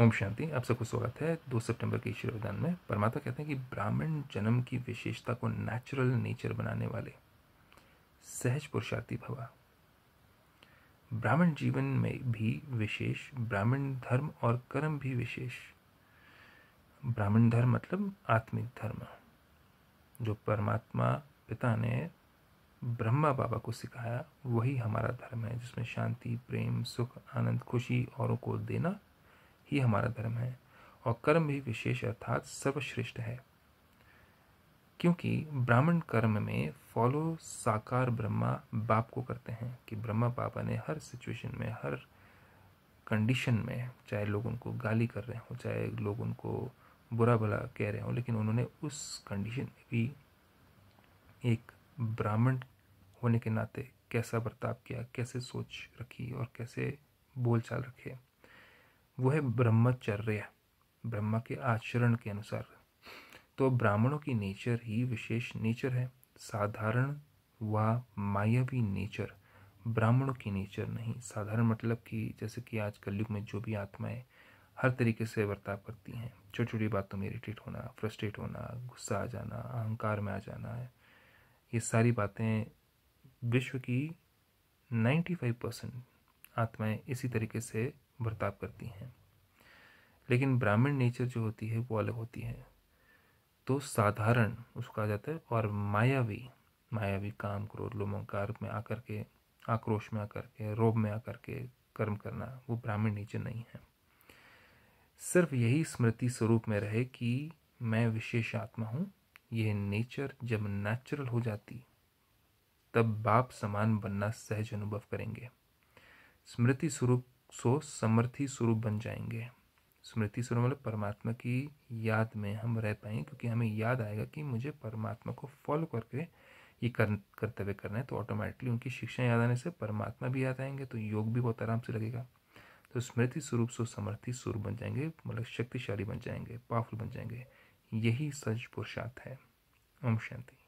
ओम शांति आप सबको स्वागत है दो सितंबर के ईश्वर विधान में परमात्मा कहते हैं कि ब्राह्मण जन्म की विशेषता को नेचुरल नेचर बनाने वाले सहज पुरुषार्थी भवा ब्राह्मण जीवन में भी विशेष ब्राह्मण धर्म और कर्म भी विशेष ब्राह्मण धर्म मतलब आत्मिक धर्म जो परमात्मा पिता ने ब्रह्मा बाबा को सिखाया वही हमारा धर्म है जिसमें शांति प्रेम सुख आनंद खुशी औरों को देना ही हमारा धर्म है और कर्म भी विशेष अर्थात सर्वश्रेष्ठ है क्योंकि ब्राह्मण कर्म में फॉलो साकार ब्रह्मा बाप को करते हैं कि ब्रह्मा बाबा ने हर सिचुएशन में हर कंडीशन में चाहे लोग उनको गाली कर रहे हों चाहे लोग उनको बुरा भला कह रहे हों लेकिन उन्होंने उस कंडीशन में भी एक ब्राह्मण होने के नाते कैसा बर्ताव किया कैसे सोच रखी और कैसे बोलचाल रखे वो है ब्रह्मचर्य ब्रह्मा के आचरण के अनुसार तो ब्राह्मणों की नेचर ही विशेष नेचर है साधारण व मायावी नेचर ब्राह्मणों की नेचर नहीं साधारण मतलब कि जैसे कि आज कलयुग में जो भी आत्माएं हर तरीके से बर्ताव करती हैं छोटी छोटी बातों में इरीटेट होना फ्रस्ट्रेट होना गुस्सा आ जाना अहंकार में आ जाना है ये सारी बातें विश्व की नाइन्टी फाइव परसेंट आत्माएँ इसी तरीके से बर्ताव करती हैं लेकिन ब्राह्मण नेचर जो होती है वो अलग होती है तो साधारण उसको कहा जाता है और मायावी मायावी काम क्रोध लोमोकार में आकर के आक्रोश में आकर के रोब में आकर के कर्म करना वो ब्राह्मण नेचर नहीं है सिर्फ यही स्मृति स्वरूप में रहे कि मैं विशेष आत्मा हूँ यह नेचर जब नेचुरल हो जाती तब बाप समान बनना सहज अनुभव करेंगे स्मृति स्वरूप सो समर्थी स्वरूप बन जाएंगे स्मृति स्वरूप मतलब परमात्मा की याद में हम रह पाएंगे क्योंकि हमें याद आएगा कि मुझे परमात्मा को फॉलो करके ये कर कर्तव्य करना है तो ऑटोमेटिकली उनकी शिक्षा याद आने से परमात्मा भी याद आएंगे तो योग भी बहुत आराम से लगेगा तो स्मृति स्वरूप सो समर्थि स्वरूप बन जाएंगे मतलब शक्तिशाली बन जाएंगे पावरफुल बन जाएंगे यही सच पुरुषार्थ है ओम शांति